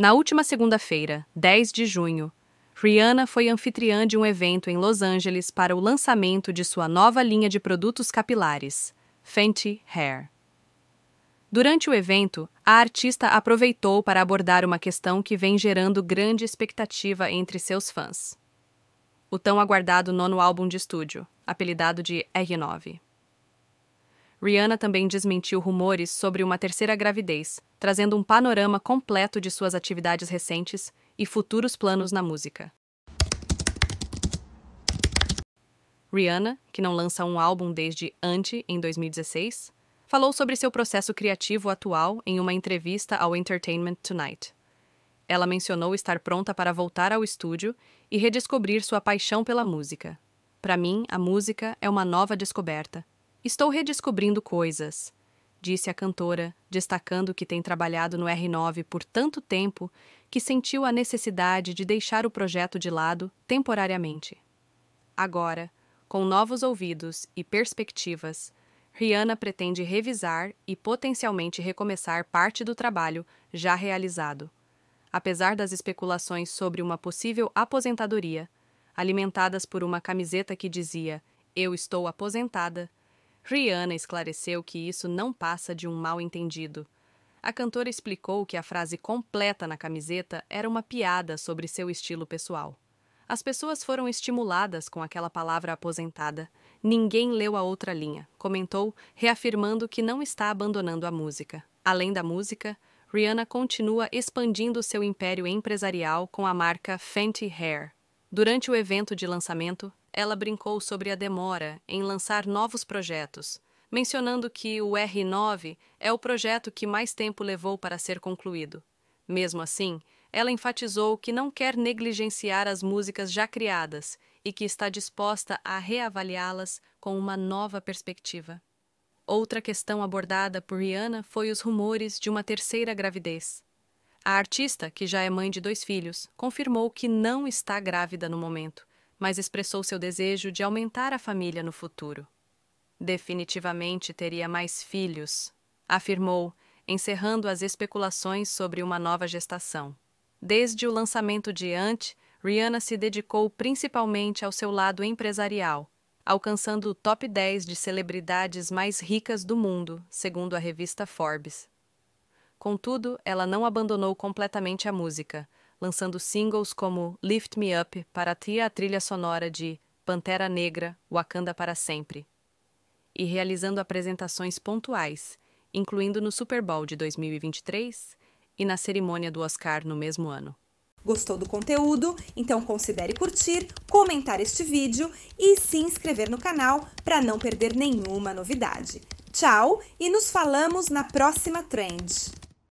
Na última segunda-feira, 10 de junho, Rihanna foi anfitriã de um evento em Los Angeles para o lançamento de sua nova linha de produtos capilares, Fenty Hair. Durante o evento, a artista aproveitou para abordar uma questão que vem gerando grande expectativa entre seus fãs. O tão aguardado nono álbum de estúdio, apelidado de R9. Rihanna também desmentiu rumores sobre uma terceira gravidez, trazendo um panorama completo de suas atividades recentes e futuros planos na música. Rihanna, que não lança um álbum desde Anti em 2016, falou sobre seu processo criativo atual em uma entrevista ao Entertainment Tonight. Ela mencionou estar pronta para voltar ao estúdio e redescobrir sua paixão pela música. Para mim, a música é uma nova descoberta, Estou redescobrindo coisas, disse a cantora, destacando que tem trabalhado no R9 por tanto tempo que sentiu a necessidade de deixar o projeto de lado temporariamente. Agora, com novos ouvidos e perspectivas, Rihanna pretende revisar e potencialmente recomeçar parte do trabalho já realizado. Apesar das especulações sobre uma possível aposentadoria, alimentadas por uma camiseta que dizia Eu estou aposentada, Rihanna esclareceu que isso não passa de um mal entendido. A cantora explicou que a frase completa na camiseta era uma piada sobre seu estilo pessoal. As pessoas foram estimuladas com aquela palavra aposentada. Ninguém leu a outra linha, comentou, reafirmando que não está abandonando a música. Além da música, Rihanna continua expandindo seu império empresarial com a marca Fenty Hair, Durante o evento de lançamento, ela brincou sobre a demora em lançar novos projetos, mencionando que o R9 é o projeto que mais tempo levou para ser concluído. Mesmo assim, ela enfatizou que não quer negligenciar as músicas já criadas e que está disposta a reavaliá-las com uma nova perspectiva. Outra questão abordada por Rihanna foi os rumores de uma terceira gravidez. A artista, que já é mãe de dois filhos, confirmou que não está grávida no momento, mas expressou seu desejo de aumentar a família no futuro. Definitivamente teria mais filhos, afirmou, encerrando as especulações sobre uma nova gestação. Desde o lançamento de Ant, Rihanna se dedicou principalmente ao seu lado empresarial, alcançando o top 10 de celebridades mais ricas do mundo, segundo a revista Forbes. Contudo, ela não abandonou completamente a música, lançando singles como Lift Me Up para ti a trilha sonora de Pantera Negra, Wakanda para sempre, e realizando apresentações pontuais, incluindo no Super Bowl de 2023 e na cerimônia do Oscar no mesmo ano. Gostou do conteúdo? Então considere curtir, comentar este vídeo e se inscrever no canal para não perder nenhuma novidade. Tchau e nos falamos na próxima trend.